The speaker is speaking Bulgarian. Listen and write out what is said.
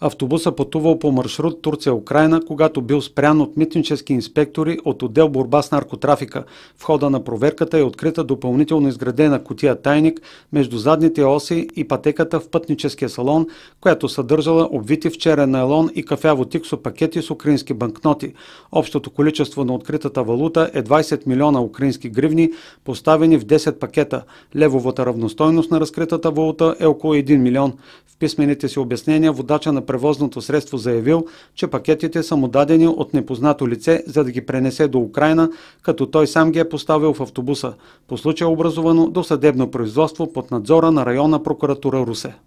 Автобуса пътувал по маршрут Турция-Украина, когато бил спрян от митнически инспектори от отдел борба с наркотрафика. В хода на проверката е открита допълнително изградена котия тайник между задните оси и пътеката в пътническия салон, която съдържала обвити в черен елон и кафяво тиксо пакети с украински банкноти. Общото количество на откритата валута е 20 милиона украински гривни, поставени в 10 пакета. Левовата равностойност на разкритата валута е около 1 милион писмените си обяснения водача на превозното средство заявил, че пакетите са му дадени от непознато лице, за да ги пренесе до Украина, като той сам ги е поставил в автобуса. По случая е образовано съдебно производство под надзора на районна прокуратура Русе.